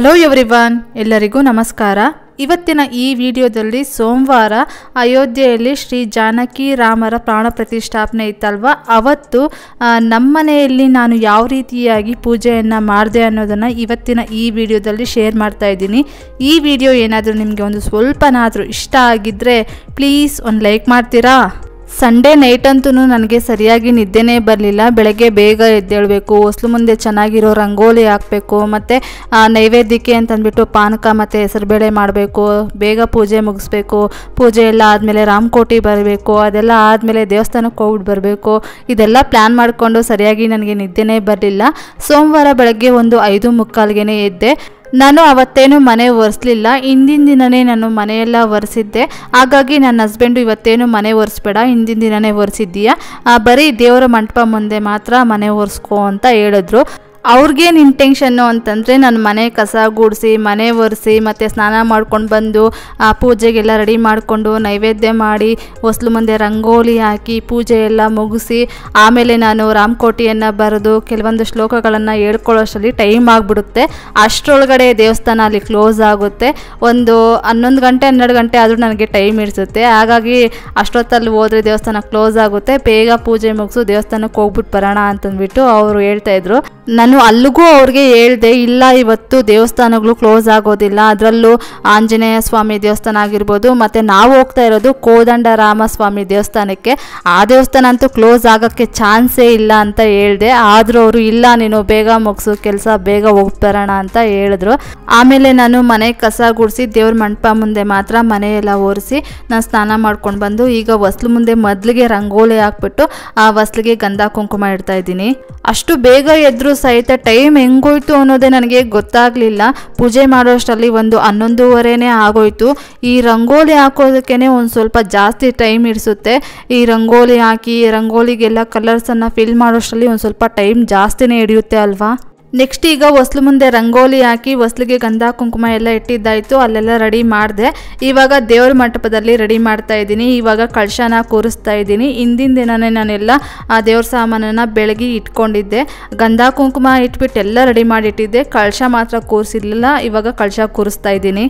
hello everyone ಎಲ್ಲರಿಗೂ ನಮಸ್ಕಾರ ಇವತ್ತಿನ ಈ ವಿಡಿಯೋದಲ್ಲಿ ಸೋಮವಾರ ಅಯೋಧ್ಯೆಯಲ್ಲಿ ಶ್ರೀ ಜಾನಕಿ ರಾಮರ ಪ್ರಾಣ ಪ್ರತಿಷ್ಠಾಪನೆ ಇತ್ತಲ್ವ ಅವತ್ತು ನಮ್ಮನೆಯಲ್ಲಿ ನಾನು ಯಾವ ರೀತಿಯಾಗಿ ಪೂಜೆಯನ್ನು ಮಾಡಿದೆ ಅನ್ನೋದನ್ನು ಇವತ್ತಿನ ಈ ವಿಡಿಯೋದಲ್ಲಿ ಶೇರ್ ಮಾಡ್ತಾ ಇದ್ದೀನಿ ಈ ವಿಡಿಯೋ ಏನಾದರೂ ನಿಮಗೆ ಒಂದು ಸ್ವಲ್ಪನಾದರೂ ಇಷ್ಟ ಆಗಿದ್ದರೆ ಪ್ಲೀಸ್ ಒಂದು ಲೈಕ್ ಮಾಡ್ತೀರಾ ಸಂಡೇ ನೈಟ್ ಅಂತೂ ನನಗೆ ಸರಿಯಾಗಿ ನಿದ್ದೆನೇ ಬರಲಿಲ್ಲ ಬೆಳಗ್ಗೆ ಬೇಗ ಎದ್ದೇಳಬೇಕು ಹೊಸಲು ಮುಂದೆ ಚೆನ್ನಾಗಿರೋ ರಂಗೋಲಿ ಹಾಕಬೇಕು ಮತ್ತು ನೈವೇದ್ಯಕ್ಕೆ ಅಂತಂದ್ಬಿಟ್ಟು ಪಾನಕ ಮತ್ತು ಹೆಸರುಬೇಳೆ ಮಾಡಬೇಕು ಬೇಗ ಪೂಜೆ ಮುಗಿಸ್ಬೇಕು ಪೂಜೆ ಎಲ್ಲ ಆದಮೇಲೆ ರಾಮಕೋಟಿ ಬರಬೇಕು ಅದೆಲ್ಲ ಆದಮೇಲೆ ದೇವಸ್ಥಾನಕ್ಕೆ ಹೋಗ್ಬಿಟ್ಟು ಬರಬೇಕು ಇದೆಲ್ಲ ಪ್ಲ್ಯಾನ್ ಮಾಡಿಕೊಂಡು ಸರಿಯಾಗಿ ನನಗೆ ನಿದ್ದೆನೇ ಬರಲಿಲ್ಲ ಸೋಮವಾರ ಬೆಳಗ್ಗೆ ಒಂದು ಐದು ಮುಕ್ಕಾಲ್ಗೆ ಎದ್ದೆ ನಾನು ಅವತ್ತೇನು ಮನೆ ಒರೆಸ್ಲಿಲ್ಲ ಹಿಂದಿನ ದಿನನೇ ನಾನು ಮನೆಯೆಲ್ಲ ಒರೆಸಿದ್ದೆ ಹಾಗಾಗಿ ನನ್ನ ಹಸ್ಬೆಂಡು ಇವತ್ತೇನು ಮನೆ ಒರೆಸ್ಬೇಡ ಹಿಂದಿನ ದಿನವೇ ಒರೆಸಿದ್ದೀಯಾ ಬರೀ ದೇವರ ಮಂಟಪ ಮುಂದೆ ಮಾತ್ರ ಮನೆ ಒರೆಸ್ಕೋ ಅಂತ ಹೇಳಿದ್ರು ಅವ್ರಿಗೇನು ಇಂಟೆನ್ಷನ್ನು ಅಂತಂದರೆ ನಾನು ಮನೆ ಕಸ ಗುಡಿಸಿ ಮನೆ ಒರೆಸಿ ಮತ್ತು ಸ್ನಾನ ಮಾಡ್ಕೊಂಡು ಬಂದು ಆ ಪೂಜೆಗೆಲ್ಲ ರೆಡಿ ಮಾಡಿಕೊಂಡು ನೈವೇದ್ಯ ಮಾಡಿ ಹೊಸಲು ಮುಂದೆ ರಂಗೋಲಿ ಹಾಕಿ ಪೂಜೆ ಎಲ್ಲ ಮುಗಿಸಿ ಆಮೇಲೆ ನಾನು ರಾಮಕೋಟಿಯನ್ನು ಬರೆದು ಕೆಲವೊಂದು ಶ್ಲೋಕಗಳನ್ನು ಹೇಳ್ಕೊಳ್ಳೋಷ್ಟರಲ್ಲಿ ಟೈಮ್ ಆಗಿಬಿಡುತ್ತೆ ಅಷ್ಟರೊಳಗಡೆ ದೇವಸ್ಥಾನ ಅಲ್ಲಿ ಕ್ಲೋಸ್ ಆಗುತ್ತೆ ಒಂದು ಹನ್ನೊಂದು ಗಂಟೆ ಹನ್ನೆರಡು ಗಂಟೆ ಆದರೂ ನನಗೆ ಟೈಮ್ ಇಡಿಸುತ್ತೆ ಹಾಗಾಗಿ ಅಷ್ಟೊತ್ತಲ್ಲಿ ಹೋದರೆ ದೇವಸ್ಥಾನ ಕ್ಲೋಸ್ ಆಗುತ್ತೆ ಬೇಗ ಪೂಜೆ ಮುಗಿಸು ದೇವಸ್ಥಾನಕ್ಕೆ ಹೋಗ್ಬಿಟ್ಟು ಬರೋಣ ಅಂತಂದ್ಬಿಟ್ಟು ಅವರು ಹೇಳ್ತಾಯಿದ್ರು ನಾನು ಅಲ್ಲಿಗೂ ಅವ್ರಿಗೆ ಹೇಳಿದೆ ಇಲ್ಲ ಇವತ್ತು ದೇವಸ್ಥಾನಗಳು ಕ್ಲೋಸ್ ಆಗೋದಿಲ್ಲ ಅದರಲ್ಲೂ ಆಂಜನೇಯ ಸ್ವಾಮಿ ದೇವಸ್ಥಾನ ಆಗಿರ್ಬೋದು ಮತ್ತು ನಾವು ಹೋಗ್ತಾ ಇರೋದು ಕೋದಂಡರಾಮ ಸ್ವಾಮಿ ದೇವಸ್ಥಾನಕ್ಕೆ ಆ ದೇವಸ್ಥಾನ ಅಂತೂ ಕ್ಲೋಸ್ ಆಗೋಕ್ಕೆ ಚಾನ್ಸೇ ಇಲ್ಲ ಅಂತ ಹೇಳಿದೆ ಆದರೂ ಅವರು ಇಲ್ಲ ನೀನು ಬೇಗ ಮುಗಿಸೋ ಕೆಲಸ ಬೇಗ ಹೋಗ್ಬರೋಣ ಅಂತ ಹೇಳಿದ್ರು ಆಮೇಲೆ ನಾನು ಮನೆ ಕಸ ಗುಡಿಸಿ ದೇವ್ರ ಮಂಟಪ ಮುಂದೆ ಮಾತ್ರ ಮನೆಯೆಲ್ಲ ಓರಿಸಿ ನಾನು ಸ್ನಾನ ಮಾಡ್ಕೊಂಡು ಬಂದು ಈಗ ಹೊಸ್ಲು ಮುಂದೆ ಮೊದಲಿಗೆ ರಂಗೋಲಿ ಹಾಕ್ಬಿಟ್ಟು ಆ ಹೊಸ್ಲಿಗೆ ಗಂಧ ಕುಂಕುಮ ಇಡ್ತಾ ಇದ್ದೀನಿ ಅಷ್ಟು ಬೇಗ ಎದ್ರು ಸಹಿತ ಟೈಮ್ ಹೆಂಗೋಯ್ತು ಅನ್ನೋದೇ ನನಗೆ ಗೊತ್ತಾಗಲಿಲ್ಲ ಪೂಜೆ ಮಾಡೋಷ್ಟರಲ್ಲಿ ಒಂದು ಹನ್ನೊಂದೂವರೆ ಆಗೋಯ್ತು ಈ ರಂಗೋಲಿ ಹಾಕೋದಕ್ಕೇ ಒಂದು ಸ್ವಲ್ಪ ಜಾಸ್ತಿ ಟೈಮ್ ಹಿಡಿಸುತ್ತೆ ಈ ರಂಗೋಲಿ ಹಾಕಿ ರಂಗೋಲಿಗೆಲ್ಲ ಕಲರ್ಸನ್ನು ಫಿಲ್ ಮಾಡೋಷ್ಟರಲ್ಲಿ ಒಂದು ಸ್ವಲ್ಪ ಟೈಮ್ ಜಾಸ್ತಿನೇ ಹಿಡಿಯುತ್ತೆ ಅಲ್ವಾ ನೆಕ್ಸ್ಟ್ ಈಗ ಹೊಸ್ಲು ಮುಂದೆ ರಂಗೋಲಿ ಹಾಕಿ ಹೊಸ್ಲಿಗೆ ಗಂಧ ಕುಂಕುಮ ಎಲ್ಲ ಇಟ್ಟಿದ್ದಾಯಿತು ಅಲ್ಲೆಲ್ಲ ರೆಡಿ ಮಾಡಿದೆ ಇವಾಗ ದೇವ್ರ ಮಂಟಪದಲ್ಲಿ ರೆಡಿ ಮಾಡ್ತಾ ಇದ್ದೀನಿ ಇವಾಗ ಕಳಶನ ಕೂರಿಸ್ತಾ ಇದ್ದೀನಿ ಹಿಂದಿನ ದಿನವೇ ನಾನೆಲ್ಲ ಆ ದೇವ್ರ ಸಾಮಾನನ್ನು ಬೆಳಗ್ಗೆ ಇಟ್ಕೊಂಡಿದ್ದೆ ಗಂಧ ಕುಂಕುಮ ಇಟ್ಬಿಟ್ಟು ಎಲ್ಲ ರೆಡಿ ಮಾಡಿಟ್ಟಿದ್ದೆ ಕಳಶ ಮಾತ್ರ ಕೂರಿಸಿರ್ಲಿಲ್ಲ ಇವಾಗ ಕಳಶ ಕೂರಿಸ್ತಾ ಇದ್ದೀನಿ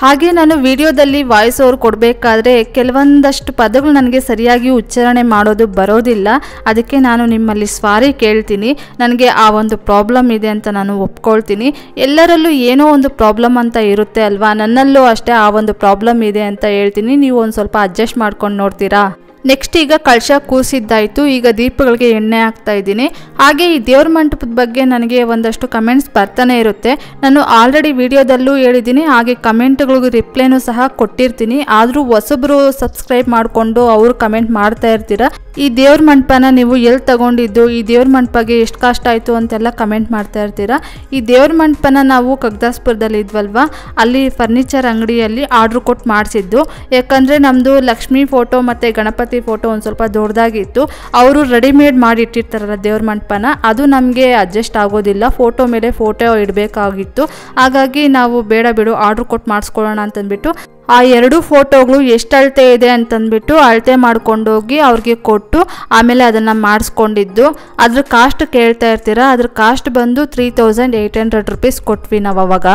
ಹಾಗೆ ನಾನು ವಿಡಿಯೋದಲ್ಲಿ ವಾಯ್ಸ್ ಓವರ್ ಕೊಡಬೇಕಾದ್ರೆ ಕೆಲವೊಂದಷ್ಟು ಪದಗಳು ನನಗೆ ಸರಿಯಾಗಿ ಉಚ್ಚಾರಣೆ ಮಾಡೋದು ಬರೋದಿಲ್ಲ ಅದಕ್ಕೆ ನಾನು ನಿಮ್ಮಲ್ಲಿ ಸ್ವಾರಿ ಕೇಳ್ತೀನಿ ನನಗೆ ಆ ಒಂದು ಪ್ರಾಬ್ಲಮ್ ಇದೆ ಅಂತ ನಾನು ಒಪ್ಕೊಳ್ತೀನಿ ಎಲ್ಲರಲ್ಲೂ ಏನೋ ಒಂದು ಪ್ರಾಬ್ಲಮ್ ಅಂತ ಇರುತ್ತೆ ಅಲ್ವಾ ನನ್ನಲ್ಲೂ ಅಷ್ಟೇ ಆ ಒಂದು ಪ್ರಾಬ್ಲಮ್ ಇದೆ ಅಂತ ಹೇಳ್ತೀನಿ ನೀವು ಒಂದು ಸ್ವಲ್ಪ ಅಡ್ಜಸ್ಟ್ ಮಾಡ್ಕೊಂಡು ನೋಡ್ತೀರಾ ನೆಕ್ಸ್ಟ್ ಈಗ ಕಳಶ ಕೂಸಿದ್ದಾಯಿತು ಈಗ ದೀಪಗಳಿಗೆ ಎಣ್ಣೆ ಹಾಕ್ತಾ ಇದ್ದೀನಿ ಹಾಗೆ ಈ ದೇವ್ರ ಮಂಟಪದ ಬಗ್ಗೆ ನನಗೆ ಒಂದಷ್ಟು ಕಮೆಂಟ್ಸ್ ಬರ್ತಾನೆ ಇರುತ್ತೆ ನಾನು ಆಲ್ರೆಡಿ ವಿಡಿಯೋದಲ್ಲೂ ಹೇಳಿದ್ದೀನಿ ಹಾಗೆ ಕಮೆಂಟ್ಗಳಿಗೂ ರಿಪ್ಲೈನು ಸಹ ಕೊಟ್ಟಿರ್ತೀನಿ ಆದರೂ ಹೊಸಬ್ರು ಸಬ್ಸ್ಕ್ರೈಬ್ ಮಾಡಿಕೊಂಡು ಅವರು ಕಮೆಂಟ್ ಮಾಡ್ತಾ ಇರ್ತೀರ ಈ ದೇವ್ರ ಮಂಟಪನ ನೀವು ಎಲ್ಲಿ ತಗೊಂಡಿದ್ದು ಈ ದೇವ್ರ ಮಂಟಪಗೆ ಎಷ್ಟು ಕಾಸ್ಟ್ ಆಯಿತು ಅಂತೆಲ್ಲ ಕಮೆಂಟ್ ಮಾಡ್ತಾ ಇರ್ತೀರ ಈ ದೇವ್ರ ಮಂಟಪನ ನಾವು ಕಗ್ದಾಸ್ಪುರದಲ್ಲಿ ಇದ್ವಲ್ವಾ ಅಲ್ಲಿ ಫರ್ನಿಚರ್ ಅಂಗಡಿಯಲ್ಲಿ ಆರ್ಡ್ರ್ ಕೊಟ್ಟು ಮಾಡಿಸಿದ್ದು ಯಾಕಂದರೆ ನಮ್ಮದು ಲಕ್ಷ್ಮೀ ಫೋಟೋ ಮತ್ತು ಗಣಪತಿ ಗಣಪತಿ ಫೋಟೋ ಒಂದು ಸ್ವಲ್ಪ ದೊಡ್ಡದಾಗಿತ್ತು ಅವರು ರೆಡಿಮೇಡ್ ಮಾಡಿ ಇಟ್ಟಿರ್ತಾರಲ್ಲ ದೇವ್ರ ಮಂಟಪನ ಅದು ನಮಗೆ ಅಡ್ಜಸ್ಟ್ ಆಗೋದಿಲ್ಲ ಫೋಟೋ ಮೇಲೆ ಫೋಟೋ ಇಡಬೇಕಾಗಿತ್ತು ಹಾಗಾಗಿ ನಾವು ಬೇಡ ಬಿಡು ಆರ್ಡ್ರ್ ಕೊಟ್ಟು ಮಾಡಿಸ್ಕೊಳ್ಳೋಣ ಅಂತಂದ್ಬಿಟ್ಟು ಆ ಎರಡು ಫೋಟೋಗಳು ಎಷ್ಟು ಅಳತೆ ಇದೆ ಅಂತಂದ್ಬಿಟ್ಟು ಅಳತೆ ಮಾಡ್ಕೊಂಡೋಗಿ ಅವ್ರಿಗೆ ಕೊಟ್ಟು ಆಮೇಲೆ ಅದನ್ನು ಮಾಡಿಸ್ಕೊಂಡಿದ್ದು ಅದ್ರ ಕಾಸ್ಟ್ ಕೇಳ್ತಾ ಇರ್ತೀರಾ ಅದ್ರ ಕಾಸ್ಟ್ ಬಂದು three thousand eight hundred rupees ಕೊಟ್ವಿ ನಾವು ಅವಾಗ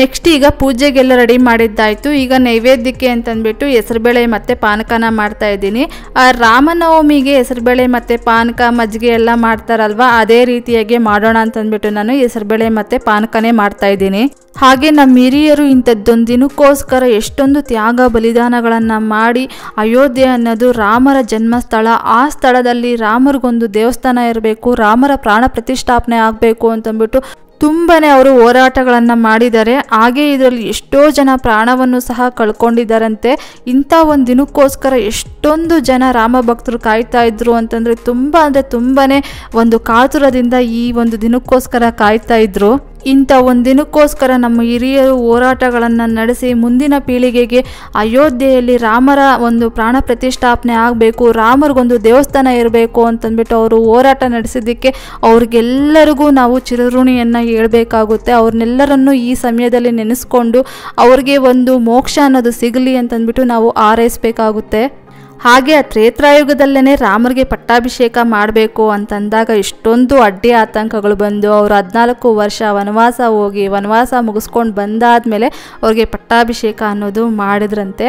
ನೆಕ್ಸ್ಟ್ ಈಗ ಪೂಜೆಗೆಲ್ಲ ರೆಡಿ ಮಾಡಿದ್ದಾಯಿತು ಈಗ ನೈವೇದ್ಯಕ್ಕೆ ಅಂತಂದ್ಬಿಟ್ಟು ಹೆಸರುಬೇಳೆ ಮತ್ತು ಪಾನಕನ ಮಾಡ್ತಾ ಇದ್ದೀನಿ ಆ ರಾಮನವಮಿಗೆ ಹೆಸರುಬೇಳೆ ಮತ್ತು ಪಾನಕ ಮಜ್ಜಿಗೆ ಎಲ್ಲ ಮಾಡ್ತಾರಲ್ವ ಅದೇ ರೀತಿಯಾಗಿ ಮಾಡೋಣ ಅಂತಂದ್ಬಿಟ್ಟು ನಾನು ಹೆಸರುಬೇಳೆ ಮತ್ತು ಪಾನಕನೇ ಮಾಡ್ತಾ ಇದ್ದೀನಿ ಹಾಗೆ ನಮ್ಮ ಹಿರಿಯರು ಇಂಥದ್ದೊಂದು ದಿನಕ್ಕೋಸ್ಕರ ಎಷ್ಟೊಂದು ತ್ಯಾಗ ಬಲಿದಾನಗಳನ್ನು ಮಾಡಿ ಅಯೋಧ್ಯೆ ಅನ್ನೋದು ರಾಮರ ಜನ್ಮಸ್ಥಳ ಆ ಸ್ಥಳದಲ್ಲಿ ರಾಮರಿಗೊಂದು ದೇವಸ್ಥಾನ ಇರಬೇಕು ರಾಮರ ಪ್ರಾಣ ಪ್ರತಿಷ್ಠಾಪನೆ ಆಗಬೇಕು ಅಂತಂದ್ಬಿಟ್ಟು ತುಂಬನೇ ಅವರು ಹೋರಾಟಗಳನ್ನು ಮಾಡಿದ್ದಾರೆ ಹಾಗೆ ಇದರಲ್ಲಿ ಎಷ್ಟೋ ಜನ ಪ್ರಾಣವನ್ನು ಸಹ ಕಳ್ಕೊಂಡಿದ್ದಾರಂತೆ ಇಂಥ ಒಂದು ದಿನಕ್ಕೋಸ್ಕರ ಎಷ್ಟೊಂದು ಜನ ರಾಮ ಭಕ್ತರು ಕಾಯ್ತಾ ಇದ್ರು ಅಂತಂದರೆ ತುಂಬ ಅಂದರೆ ತುಂಬನೇ ಒಂದು ಕಾತುರದಿಂದ ಈ ಒಂದು ದಿನಕ್ಕೋಸ್ಕರ ಕಾಯ್ತಾ ಇದ್ರು ಇಂಥ ಒಂದಿನಕ್ಕೋಸ್ಕರ ನಮ್ಮ ಹಿರಿಯರು ಹೋರಾಟಗಳನ್ನು ನಡೆಸಿ ಮುಂದಿನ ಪೀಳಿಗೆಗೆ ಅಯೋಧ್ಯೆಯಲ್ಲಿ ರಾಮರ ಒಂದು ಪ್ರಾಣ ಪ್ರತಿಷ್ಠಾಪನೆ ಆಗಬೇಕು ರಾಮರಿಗೊಂದು ದೇವಸ್ಥಾನ ಇರಬೇಕು ಅಂತಂದ್ಬಿಟ್ಟು ಅವರು ಹೋರಾಟ ನಡೆಸಿದ್ದಕ್ಕೆ ಅವ್ರಿಗೆಲ್ಲರಿಗೂ ನಾವು ಚಿರಋಣಿಯನ್ನು ಹೇಳಬೇಕಾಗುತ್ತೆ ಅವ್ರನ್ನೆಲ್ಲರನ್ನೂ ಈ ಸಮಯದಲ್ಲಿ ನೆನೆಸ್ಕೊಂಡು ಅವ್ರಿಗೆ ಒಂದು ಮೋಕ್ಷ ಅನ್ನೋದು ಸಿಗಲಿ ಅಂತಂದ್ಬಿಟ್ಟು ನಾವು ಆರೈಸಬೇಕಾಗುತ್ತೆ ಹಾಗೆ ಆ ತ್ರೇತ್ರಾಯುಗದಲ್ಲೇ ರಾಮರಿಗೆ ಪಟ್ಟಾಭಿಷೇಕ ಮಾಡಬೇಕು ಅಂತಂದಾಗ ಇಷ್ಟೊಂದು ಅಡ್ಡಿ ಆತಂಕಗಳು ಬಂದು ಅವರು ಹದಿನಾಲ್ಕು ವರ್ಷ ವನವಾಸ ಹೋಗಿ ವನವಾಸ ಮುಗಿಸ್ಕೊಂಡು ಮೇಲೆ ಅವ್ರಿಗೆ ಪಟ್ಟಾಭಿಷೇಕ ಅನ್ನೋದು ಮಾಡಿದ್ರಂತೆ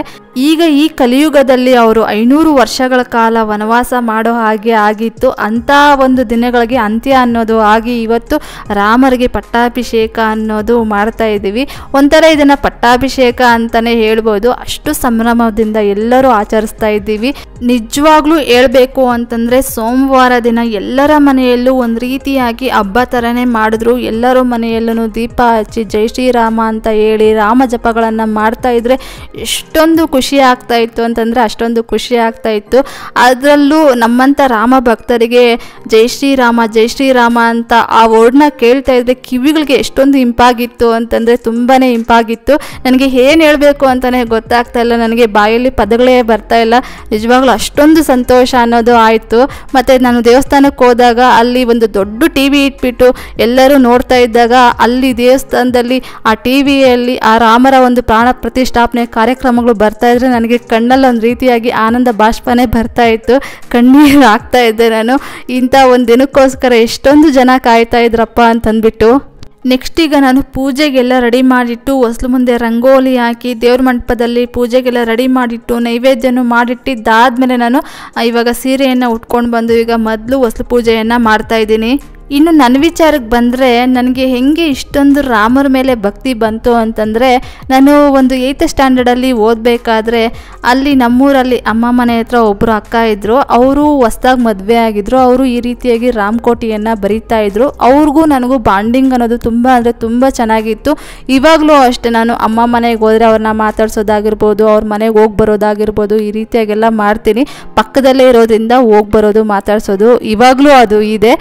ಈಗ ಈ ಕಲಿಯುಗದಲ್ಲಿ ಅವರು ಐನೂರು ವರ್ಷಗಳ ಕಾಲ ವನವಾಸ ಮಾಡೋ ಹಾಗೆ ಆಗಿತ್ತು ಅಂಥ ಒಂದು ದಿನಗಳಿಗೆ ಅಂತ್ಯ ಅನ್ನೋದು ಆಗಿ ಇವತ್ತು ರಾಮರಿಗೆ ಪಟ್ಟಾಭಿಷೇಕ ಅನ್ನೋದು ಮಾಡ್ತಾ ಇದ್ದೀವಿ ಒಂಥರ ಇದನ್ನು ಪಟ್ಟಾಭಿಷೇಕ ಅಂತಲೇ ಹೇಳ್ಬೋದು ಅಷ್ಟು ಸಂಭ್ರಮದಿಂದ ಎಲ್ಲರೂ ಆಚರಿಸ್ತಾ ಇದ್ದೀವಿ ಇದ್ದೀವಿ ನಿಜವಾಗ್ಲೂ ಹೇಳಬೇಕು ಅಂತಂದರೆ ಸೋಮವಾರ ದಿನ ಎಲ್ಲರ ಮನೆಯಲ್ಲೂ ಒಂದು ರೀತಿಯಾಗಿ ಹಬ್ಬ ಥರನೇ ಮಾಡಿದ್ರು ಎಲ್ಲರ ಮನೆಯಲ್ಲೂ ದೀಪ ಹಚ್ಚಿ ಜೈ ಶ್ರೀರಾಮ ಅಂತ ಹೇಳಿ ರಾಮ ಜಪಗಳನ್ನ ಮಾಡ್ತಾ ಇದ್ರೆ ಎಷ್ಟೊಂದು ಖುಷಿ ಆಗ್ತಾ ಇತ್ತು ಅಂತಂದರೆ ಅಷ್ಟೊಂದು ಖುಷಿ ಆಗ್ತಾ ಇತ್ತು ಅದರಲ್ಲೂ ನಮ್ಮಂಥ ರಾಮ ಭಕ್ತರಿಗೆ ಜೈ ಶ್ರೀರಾಮ ಜೈ ಶ್ರೀರಾಮ ಅಂತ ಆ ವರ್ಡ್ನ ಕೇಳ್ತಾ ಇದ್ರೆ ಕಿವಿಗಳಿಗೆ ಎಷ್ಟೊಂದು ಇಂಪಾಗಿತ್ತು ಅಂತಂದರೆ ತುಂಬಾನೇ ಇಂಪಾಗಿತ್ತು ನನಗೆ ಏನು ಹೇಳಬೇಕು ಅಂತಾನೆ ಗೊತ್ತಾಗ್ತಾ ಇಲ್ಲ ನನಗೆ ಬಾಯಲ್ಲಿ ಪದಗಳೇ ಬರ್ತಾ ಇಲ್ಲ ನಿಜವಾಗ್ಲೂ ಅಷ್ಟೊಂದು ಸಂತೋಷ ಅನ್ನೋದು ಆಯಿತು ಮತ್ತು ನಾನು ದೇವಸ್ಥಾನಕ್ಕೆ ಹೋದಾಗ ಅಲ್ಲಿ ಒಂದು ದೊಡ್ಡ ಟಿ ವಿ ಇಟ್ಬಿಟ್ಟು ಎಲ್ಲರೂ ನೋಡ್ತಾ ಇದ್ದಾಗ ಅಲ್ಲಿ ದೇವಸ್ಥಾನದಲ್ಲಿ ಆ ಟಿ ವಿಯಲ್ಲಿ ಆ ರಾಮರ ಒಂದು ಪ್ರಾಣ ಪ್ರತಿಷ್ಠಾಪನೆ ಕಾರ್ಯಕ್ರಮಗಳು ಬರ್ತಾ ಇದ್ದರೆ ನನಗೆ ಕಣ್ಣಲ್ಲಿ ಒಂದು ರೀತಿಯಾಗಿ ಆನಂದ ಬಾಷ್ಪನೇ ಬರ್ತಾ ಇತ್ತು ಕಣ್ಣೀರು ಆಗ್ತಾ ಇದ್ದೆ ನಾನು ಇಂಥ ಒಂದು ದಿನಕ್ಕೋಸ್ಕರ ಎಷ್ಟೊಂದು ಜನ ಕಾಯ್ತಾ ಇದ್ರಪ್ಪ ಅಂತಂದ್ಬಿಟ್ಟು ನೆಕ್ಸ್ಟ್ ಈಗ ನಾನು ಪೂಜೆಗೆಲ್ಲ ರೆಡಿ ಮಾಡಿಟ್ಟು ಹೊಸಲು ಮುಂದೆ ರಂಗೋಲಿ ಹಾಕಿ ದೇವ್ರ ಮಂಟಪದಲ್ಲಿ ಪೂಜೆಗೆಲ್ಲ ರೆಡಿ ಮಾಡಿಟ್ಟು ನೈವೇದ್ಯನು ಮಾಡಿಟ್ಟಿದ್ದಾದಮೇಲೆ ನಾನು ಇವಾಗ ಸೀರೆಯನ್ನು ಉಟ್ಕೊಂಡು ಬಂದು ಈಗ ಮೊದಲು ಹೊಸ್ಲು ಪೂಜೆಯನ್ನು ಮಾಡ್ತಾಯಿದ್ದೀನಿ ಇನ್ನು ನನ್ನ ವಿಚಾರಕ್ಕೆ ಬಂದರೆ ನನಗೆ ಹೆಂಗೆ ಇಷ್ಟೊಂದು ರಾಮರ ಮೇಲೆ ಭಕ್ತಿ ಬಂತು ಅಂತಂದರೆ ನಾನು ಒಂದು ಏಯ್ತ್ ಸ್ಟ್ಯಾಂಡರ್ಡಲ್ಲಿ ಓದಬೇಕಾದ್ರೆ ಅಲ್ಲಿ ನಮ್ಮೂರಲ್ಲಿ ಅಮ್ಮ ಮನೆ ಹತ್ರ ಒಬ್ಬರು ಅಕ್ಕ ಇದ್ದರು ಅವರು ಹೊಸ್ದಾಗಿ ಮದುವೆ ಆಗಿದ್ದರು ಅವರು ಈ ರೀತಿಯಾಗಿ ರಾಮಕೋಟಿಯನ್ನು ಬರೀತಾ ಇದ್ದರು ಅವ್ರಿಗೂ ನನಗೂ ಬಾಂಡಿಂಗ್ ಅನ್ನೋದು ತುಂಬ ಅಂದರೆ ತುಂಬ ಚೆನ್ನಾಗಿತ್ತು ಇವಾಗಲೂ ಅಷ್ಟೇ ನಾನು ಅಮ್ಮ ಮನೆಗೆ ಹೋದರೆ ಅವ್ರನ್ನ ಮಾತಾಡ್ಸೋದಾಗಿರ್ಬೋದು ಅವ್ರ ಮನೆಗೆ ಹೋಗಿ ಬರೋದಾಗಿರ್ಬೋದು ಈ ರೀತಿಯಾಗೆಲ್ಲ ಮಾಡ್ತೀನಿ ಪಕ್ಕದಲ್ಲೇ ಇರೋದ್ರಿಂದ ಹೋಗಿ ಬರೋದು ಮಾತಾಡ್ಸೋದು ಇವಾಗಲೂ ಅದು ಇದೆ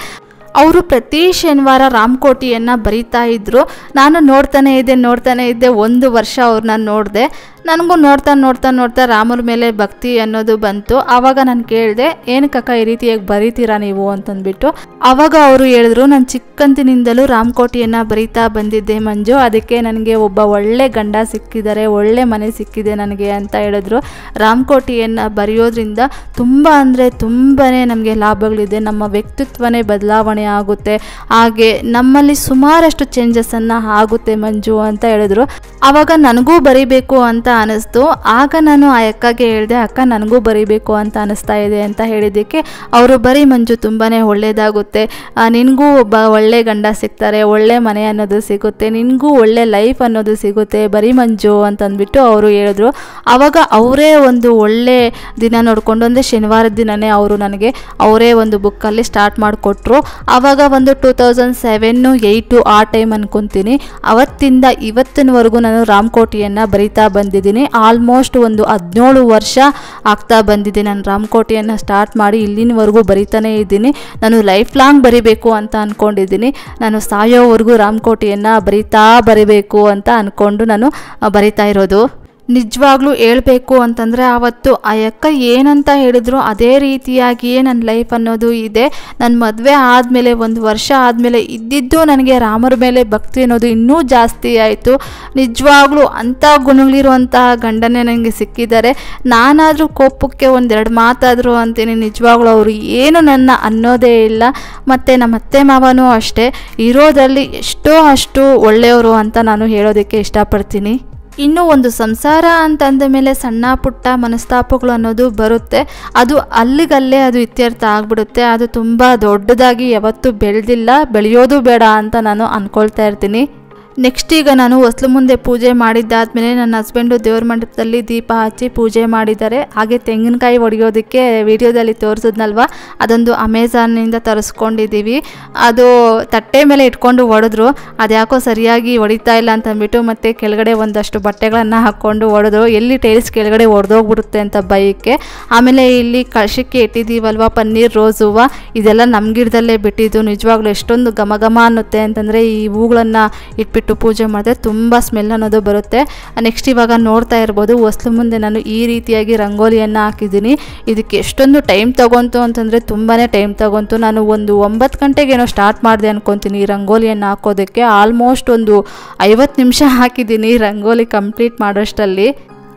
ಅವರು ಪ್ರತಿ ಶನಿವಾರ ರಾಮಕೋಟಿಯನ್ನು ಬರಿತಾ ಇದ್ದರು ನಾನು ನೋಡ್ತಾನೆ ಇದ್ದೆ ನೋಡ್ತಾನೆ ಇದ್ದೆ ಒಂದು ವರ್ಷ ಅವ್ರನ್ನ ನೋಡಿದೆ ನನಗೂ ನೋಡ್ತಾ ನೋಡ್ತಾ ನೋಡ್ತಾ ರಾಮರ ಮೇಲೆ ಭಕ್ತಿ ಅನ್ನೋದು ಬಂತು ಆವಾಗ ನಾನು ಕೇಳಿದೆ ಏನು ಕಕ್ಕ ಈ ರೀತಿಯಾಗಿ ಬರೀತೀರಾ ನೀವು ಅಂತಂದ್ಬಿಟ್ಟು ಆವಾಗ ಅವರು ಹೇಳಿದ್ರು ನಾನು ಚಿಕ್ಕಂತಿನಿಂದಲೂ ರಾಮಕೋಟಿಯನ್ನು ಬರೀತಾ ಬಂದಿದ್ದೆ ಮಂಜು ಅದಕ್ಕೆ ನನಗೆ ಒಬ್ಬ ಒಳ್ಳೆ ಗಂಡ ಸಿಕ್ಕಿದ್ದಾರೆ ಒಳ್ಳೆ ಮನೆ ಸಿಕ್ಕಿದೆ ನನಗೆ ಅಂತ ಹೇಳಿದ್ರು ರಾಮಕೋಟಿಯನ್ನು ಬರೆಯೋದ್ರಿಂದ ತುಂಬ ಅಂದರೆ ತುಂಬಾ ನಮಗೆ ಲಾಭಗಳಿದೆ ನಮ್ಮ ವ್ಯಕ್ತಿತ್ವನೇ ಬದಲಾವಣೆ ಆಗುತ್ತೆ ಹಾಗೆ ನಮ್ಮಲ್ಲಿ ಸುಮಾರಷ್ಟು ಚೇಂಜಸ್ಸನ್ನು ಆಗುತ್ತೆ ಮಂಜು ಅಂತ ಹೇಳಿದ್ರು ಆವಾಗ ನನಗೂ ಬರೀಬೇಕು ಅಂತ ಅನ್ನಿಸ್ತು ಆಗ ನಾನು ಆ ಅಕ್ಕಗೆ ಹೇಳಿದೆ ಅಕ್ಕ ನನಗೂ ಬರೀಬೇಕು ಅಂತ ಅನ್ನಿಸ್ತಾ ಇದೆ ಅಂತ ಹೇಳಿದ್ದಕ್ಕೆ ಅವರು ಬರೀ ಮಂಜು ತುಂಬಾ ಒಳ್ಳೆಯದಾಗುತ್ತೆ ನಿನಗೂ ಒಬ್ಬ ಒಳ್ಳೆ ಗಂಡ ಸಿಗ್ತಾರೆ ಒಳ್ಳೆ ಮನೆ ಅನ್ನೋದು ಸಿಗುತ್ತೆ ನಿನಗೂ ಒಳ್ಳೆ ಲೈಫ್ ಅನ್ನೋದು ಸಿಗುತ್ತೆ ಬರೀ ಮಂಜು ಅಂತಂದ್ಬಿಟ್ಟು ಅವರು ಹೇಳಿದ್ರು ಆವಾಗ ಅವರೇ ಒಂದು ಒಳ್ಳೆ ದಿನ ನೋಡಿಕೊಂಡು ಅಂದರೆ ಶನಿವಾರದ ದಿನವೇ ಅವರು ನನಗೆ ಅವರೇ ಒಂದು ಬುಕ್ಕಲ್ಲಿ ಸ್ಟಾರ್ಟ್ ಮಾಡಿಕೊಟ್ರು ಆವಾಗ ಒಂದು ಟೂ ತೌಸಂಡ್ ಸೆವೆನ್ನು ಏಯ್ಟು ಆ ಟೈಮ್ ಅಂದ್ಕೊತೀನಿ ಅವತ್ತಿಂದ ಇವತ್ತಿನವರೆಗೂ ನಾನು ರಾಮ್ಕೋಟಿಯನ್ನು ಬರಿತಾ ಬಂದಿದ್ದೀನಿ ಇದ್ದೀನಿ ಆಲ್ಮೋಸ್ಟ್ ಒಂದು ಹದಿನೇಳು ವರ್ಷ ಆಗ್ತಾ ಬಂದಿದೆ ನಾನು ರಾಮಕೋಟೆಯನ್ನು ಸ್ಟಾರ್ಟ್ ಮಾಡಿ ಇಲ್ಲಿನವರೆಗೂ ಬರಿತಾನೇ ಇದ್ದೀನಿ ನಾನು ಲೈಫ್ ಲಾಂಗ್ ಬರಿಬೇಕು ಅಂತ ಅಂದ್ಕೊಂಡಿದ್ದೀನಿ ನಾನು ಸಾಯೋವರೆಗೂ ರಾಮಕೋಟೆಯನ್ನು ಬರಿತಾ ಬರಿಬೇಕು ಅಂತ ಅಂದ್ಕೊಂಡು ನಾನು ಬರಿತಾ ಇರೋದು ನಿಜವಾಗ್ಲೂ ಹೇಳಬೇಕು ಅಂತಂದರೆ ಆವತ್ತು ಆ ಅಕ್ಕ ಏನಂತ ಹೇಳಿದ್ರು ಅದೇ ರೀತಿಯಾಗಿಯೇ ನನ್ನ ಲೈಫ್ ಅನ್ನೋದು ಇದೆ ನನ್ನ ಮದುವೆ ಆದಮೇಲೆ ಒಂದು ವರ್ಷ ಆದಮೇಲೆ ಇದ್ದಿದ್ದು ನನಗೆ ರಾಮರ ಮೇಲೆ ಭಕ್ತಿ ಅನ್ನೋದು ಇನ್ನೂ ಜಾಸ್ತಿ ಆಯಿತು ನಿಜವಾಗ್ಲೂ ಅಂಥ ಗುಣಗಳಿರುವಂತಹ ಗಂಡನೇ ನನಗೆ ಸಿಕ್ಕಿದ್ದಾರೆ ನಾನಾದರೂ ಕೋಪಕ್ಕೆ ಒಂದೆರಡು ಮಾತಾದರು ಅಂತೀನಿ ನಿಜವಾಗ್ಲೂ ಅವರು ಏನು ನನ್ನ ಅನ್ನೋದೇ ಇಲ್ಲ ಮತ್ತು ನಮ್ಮ ಅತ್ತೆ ಮಾವನೂ ಅಷ್ಟೇ ಇರೋದರಲ್ಲಿ ಎಷ್ಟೋ ಅಷ್ಟು ಒಳ್ಳೆಯವರು ಅಂತ ನಾನು ಹೇಳೋದಕ್ಕೆ ಇಷ್ಟಪಡ್ತೀನಿ ಇನ್ನು ಒಂದು ಸಂಸಾರ ಅಂತಂದ ಮೇಲೆ ಸಣ್ಣ ಪುಟ್ಟ ಮನಸ್ತಾಪಗಳು ಅನ್ನೋದು ಬರುತ್ತೆ ಅದು ಅಲ್ಲಿಗಲ್ಲೇ ಅದು ಇತ್ಯರ್ಥ ಆಗ್ಬಿಡುತ್ತೆ ಅದು ತುಂಬ ದೊಡ್ಡದಾಗಿ ಯಾವತ್ತೂ ಬೆಳೆದಿಲ್ಲ ಬೆಳೆಯೋದು ಬೇಡ ಅಂತ ನಾನು ಅಂದ್ಕೊಳ್ತಾ ಇರ್ತೀನಿ ನೆಕ್ಸ್ಟ್ ಈಗ ನಾನು ಹೊಸಲು ಮುಂದೆ ಪೂಜೆ ಮಾಡಿದ್ದಾದಮೇಲೆ ನನ್ನ ಹಸ್ಬೆಂಡು ದೇವ್ರ ಮಂಟಪದಲ್ಲಿ ದೀಪ ಹಚ್ಚಿ ಪೂಜೆ ಮಾಡಿದ್ದಾರೆ ಹಾಗೆ ತೆಂಗಿನಕಾಯಿ ಒಡೆಯೋದಕ್ಕೆ ವಿಡಿಯೋದಲ್ಲಿ ತೋರಿಸಿದ್ನಲ್ವ ಅದೊಂದು ಅಮೆಝಾನಿಂದ ತರಿಸ್ಕೊಂಡಿದ್ದೀವಿ ಅದು ತಟ್ಟೆ ಮೇಲೆ ಇಟ್ಕೊಂಡು ಒಡೆದ್ರು ಅದ್ಯಾಕೋ ಸರಿಯಾಗಿ ಹೊಡಿತಾ ಇಲ್ಲ ಅಂತಂದ್ಬಿಟ್ಟು ಮತ್ತು ಕೆಳಗಡೆ ಒಂದಷ್ಟು ಬಟ್ಟೆಗಳನ್ನು ಹಾಕ್ಕೊಂಡು ಒಡೆದ್ರು ಎಲ್ಲಿ ಟೈಲ್ಸ್ ಕೆಳಗಡೆ ಒಡೆದೋಗ್ಬಿಡುತ್ತೆ ಅಂತ ಬೈಕ್ಕೆ ಆಮೇಲೆ ಇಲ್ಲಿ ಕಳಶಕ್ಕೆ ಇಟ್ಟಿದ್ದೀವಲ್ವ ಪನ್ನೀರ್ ರೋಸ್ ಹೂವು ಇದೆಲ್ಲ ನಮ್ಮ ಗಿಡದಲ್ಲೇ ಬಿಟ್ಟಿದ್ದು ನಿಜವಾಗ್ಲೂ ಎಷ್ಟೊಂದು ಘಮ ಘಮ ಅನ್ನುತ್ತೆ ಅಂತಂದರೆ ಈ ಹೂಗಳನ್ನು ಇಟ್ಬಿಟ್ಟು ಇಟ್ಟು ಪೂಜೆ ಮಾಡಿದ್ರೆ ತುಂಬ ಸ್ಮೆಲ್ ಅನ್ನೋದು ಬರುತ್ತೆ ನೆಕ್ಸ್ಟ್ ಇವಾಗ ನೋಡ್ತಾ ಇರ್ಬೋದು ಹೊಸಲು ಮುಂದೆ ನಾನು ಈ ರೀತಿಯಾಗಿ ರಂಗೋಲಿಯನ್ನು ಹಾಕಿದ್ದೀನಿ ಇದಕ್ಕೆ ಎಷ್ಟೊಂದು ಟೈಮ್ ತಗೊಂತು ಅಂತಂದರೆ ತುಂಬಾ ಟೈಮ್ ತಗೊಂತು ನಾನು ಒಂದು ಒಂಬತ್ತು ಗಂಟೆಗೇನೋ ಸ್ಟಾರ್ಟ್ ಮಾಡಿದೆ ಅನ್ಕೊತೀನಿ ಈ ರಂಗೋಲಿಯನ್ನು ಹಾಕೋದಕ್ಕೆ ಆಲ್ಮೋಸ್ಟ್ ಒಂದು ಐವತ್ತು ನಿಮಿಷ ಹಾಕಿದ್ದೀನಿ ರಂಗೋಲಿ ಕಂಪ್ಲೀಟ್ ಮಾಡೋಷ್ಟರಲ್ಲಿ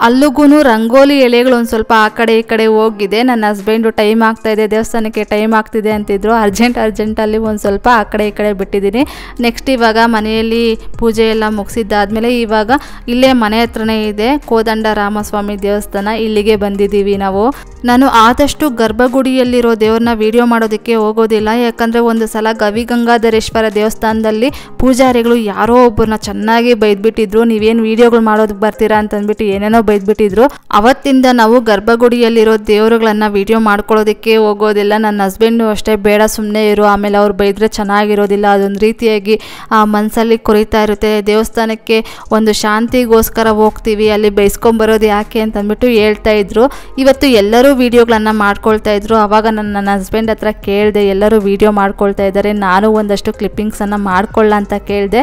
ಅಲ್ಲಿಗೂ ರಂಗೋಲಿ ಎಲೆಗಳು ಒಂದು ಸ್ವಲ್ಪ ಆ ಕಡೆ ಈ ಕಡೆ ಹೋಗಿದೆ ನನ್ನ ಹಸ್ಬೆಂಡು ಟೈಮ್ ಆಗ್ತಾ ಇದೆ ದೇವಸ್ಥಾನಕ್ಕೆ ಟೈಮ್ ಆಗ್ತಿದೆ ಅಂತಿದ್ರು ಅರ್ಜೆಂಟ್ ಅರ್ಜೆಂಟಲ್ಲಿ ಒಂದು ಸ್ವಲ್ಪ ಆ ಕಡೆ ಈ ಕಡೆ ಬಿಟ್ಟಿದ್ದೀನಿ ನೆಕ್ಸ್ಟ್ ಇವಾಗ ಮನೆಯಲ್ಲಿ ಪೂಜೆ ಎಲ್ಲ ಮುಗಿಸಿದ್ದಾದಮೇಲೆ ಇವಾಗ ಇಲ್ಲೇ ಮನೆ ಹತ್ರನೇ ಇದೆ ಕೋದಂಡ ರಾಮಸ್ವಾಮಿ ದೇವಸ್ಥಾನ ಇಲ್ಲಿಗೆ ಬಂದಿದ್ದೀವಿ ನಾವು ನಾನು ಆದಷ್ಟು ಗರ್ಭಗುಡಿಯಲ್ಲಿರೋ ದೇವ್ರನ್ನ ವಿಡಿಯೋ ಮಾಡೋದಕ್ಕೆ ಹೋಗೋದಿಲ್ಲ ಯಾಕಂದರೆ ಒಂದು ಸಲ ಗವಿಗಂಗಾಧರೇಶ್ವರ ದೇವಸ್ಥಾನದಲ್ಲಿ ಪೂಜಾರಿಗಳು ಯಾರೋ ಒಬ್ಬರನ್ನ ಚೆನ್ನಾಗಿ ಬೈದ್ಬಿಟ್ಟಿದ್ರು ನೀವೇನು ವೀಡಿಯೋಗಳು ಮಾಡೋದಕ್ಕೆ ಬರ್ತೀರಾ ಅಂತಂದ್ಬಿಟ್ಟು ಏನೇನೋ ಬೈದ್ಬಿಟ್ಟಿದ್ರು ಅವತ್ತಿಂದ ನಾವು ಗರ್ಭಗುಡಿಯಲ್ಲಿರೋ ದೇವರುಗಳನ್ನ ವಿಡಿಯೋ ಮಾಡ್ಕೊಳ್ಳೋದಕ್ಕೆ ಹೋಗೋದಿಲ್ಲ ನನ್ನ ಹಸ್ಬೆಂಡು ಅಷ್ಟೇ ಬೇಡ ಸುಮ್ಮನೆ ಇರು ಆಮೇಲೆ ಅವ್ರು ಬೈದರೆ ಚೆನ್ನಾಗಿರೋದಿಲ್ಲ ಅದೊಂದು ರೀತಿಯಾಗಿ ಮನಸ್ಸಲ್ಲಿ ಕುರಿತಾ ಇರುತ್ತೆ ದೇವಸ್ಥಾನಕ್ಕೆ ಒಂದು ಶಾಂತಿಗೋಸ್ಕರ ಹೋಗ್ತೀವಿ ಅಲ್ಲಿ ಬೈಸ್ಕೊಂಬರೋದು ಯಾಕೆ ಅಂತಂದ್ಬಿಟ್ಟು ಹೇಳ್ತಾ ಇದ್ರು ಇವತ್ತು ಎಲ್ಲರೂ ವೀಡಿಯೋಗಳನ್ನು ಮಾಡ್ಕೊಳ್ತಾ ಇದ್ರು ಆವಾಗ ನನ್ನ ನನ್ನ ಹಸ್ಬೆಂಡ್ ಹತ್ರ ಕೇಳಿದೆ ಎಲ್ಲರೂ ವೀಡಿಯೋ ಮಾಡ್ಕೊಳ್ತಾ ಇದ್ದಾರೆ ನಾನು ಒಂದಷ್ಟು ಕ್ಲಿಪ್ಪಿಂಗ್ಸನ್ನು ಮಾಡ್ಕೊಳ್ಳ ಅಂತ ಕೇಳಿದೆ